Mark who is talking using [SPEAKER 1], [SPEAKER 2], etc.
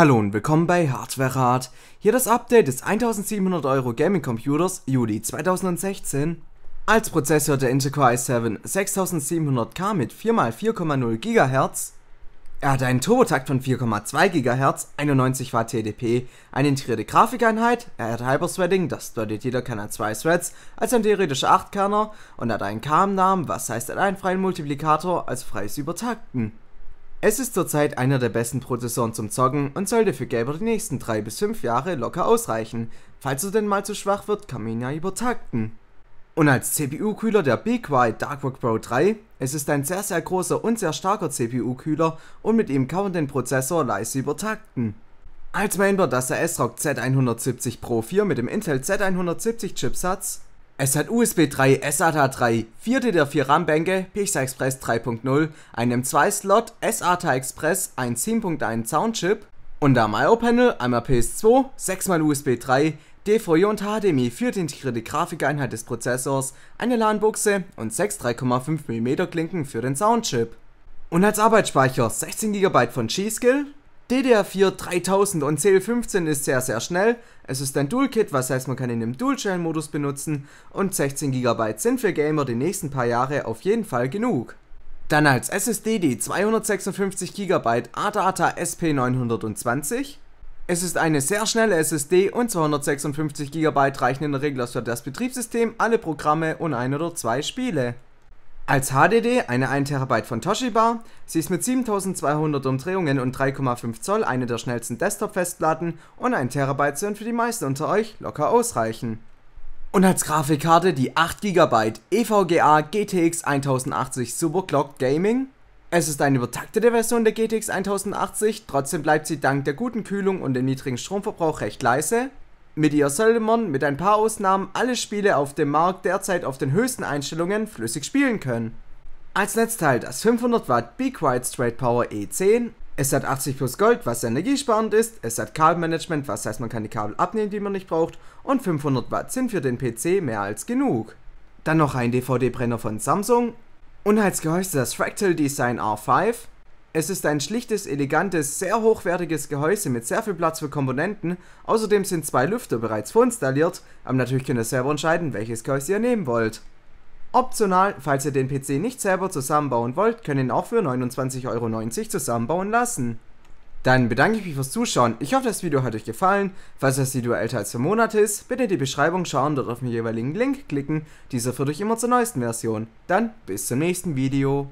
[SPEAKER 1] Hallo und willkommen bei Hardware Rat. Hier das Update des 1700 Euro Gaming Computers Juli 2016. Als Prozessor der Intel Core i7 6700K mit 4x4,0 GHz. Er hat einen Turbotakt von 4,2 GHz, 91 Watt TDP, eine integrierte Grafikeinheit, er hat Hyperswedding, das deutet jeder Kern an zwei Threads, als ein theoretischer 8-Kerner und hat einen KM-Namen, was heißt er einen freien Multiplikator, also freies Übertakten. Es ist zurzeit einer der besten Prozessoren zum Zocken und sollte für Gamer die nächsten 3 bis 5 Jahre locker ausreichen. Falls er denn mal zu schwach wird, kann man ihn ja übertakten. Und als CPU-Kühler der Big White Darkwork Pro 3, es ist ein sehr sehr großer und sehr starker CPU-Kühler und mit ihm kann man den Prozessor leise übertakten. Als Mainboard dass der S-Rock Z170 Pro 4 mit dem Intel Z170 Chipsatz es hat USB 3, SATA 3, vierte der vier RAM-Bänke, PCI Express 3.0, einem 2-Slot SATA Express, ein 7.1 Soundchip und am IO-Panel einmal PS2, 6x USB 3, DVI und HDMI 4 integrierte Grafikeinheit des Prozessors, eine LAN-Buchse und 6 3,5 mm Klinken für den Soundchip. Und als Arbeitsspeicher 16 GB von G-Skill, DDR4 3000 und CL15 ist sehr sehr schnell. Es ist ein Dual-Kit, was heißt man kann ihn im Dual-Channel-Modus benutzen und 16 GB sind für Gamer die nächsten paar Jahre auf jeden Fall genug. Dann als SSD die 256 GB ADATA SP920. Es ist eine sehr schnelle SSD und 256 GB reichen in der Regel aus für das Betriebssystem, alle Programme und ein oder zwei Spiele. Als HDD eine 1 TB von Toshiba. Sie ist mit 7200 Umdrehungen und 3,5 Zoll eine der schnellsten Desktop-Festplatten und 1 TB sollen für die meisten unter euch locker ausreichen. Und als Grafikkarte die 8 GB EVGA GTX 1080 Superclock Gaming. Es ist eine übertaktete Version der GTX 1080, trotzdem bleibt sie dank der guten Kühlung und dem niedrigen Stromverbrauch recht leise. Mit ihr Solomon, mit ein paar Ausnahmen, alle Spiele auf dem Markt derzeit auf den höchsten Einstellungen flüssig spielen können. Als Netzteil das 500 Watt Be Quiet Straight Power E10. Es hat 80 plus Gold, was energiesparend ist. Es hat Kabelmanagement, was heißt man kann die Kabel abnehmen, die man nicht braucht. Und 500 Watt sind für den PC mehr als genug. Dann noch ein DVD-Brenner von Samsung. Und als Gehäuse das Fractal Design R5. Es ist ein schlichtes, elegantes, sehr hochwertiges Gehäuse mit sehr viel Platz für Komponenten. Außerdem sind zwei Lüfter bereits vorinstalliert, aber natürlich könnt ihr selber entscheiden, welches Gehäuse ihr nehmen wollt. Optional, falls ihr den PC nicht selber zusammenbauen wollt, könnt ihr ihn auch für 29,90 Euro zusammenbauen lassen. Dann bedanke ich mich fürs Zuschauen. Ich hoffe, das Video hat euch gefallen. Falls das Video älter als für Monate ist, bitte in die Beschreibung schauen oder auf den jeweiligen Link klicken. Dieser führt euch immer zur neuesten Version. Dann bis zum nächsten Video.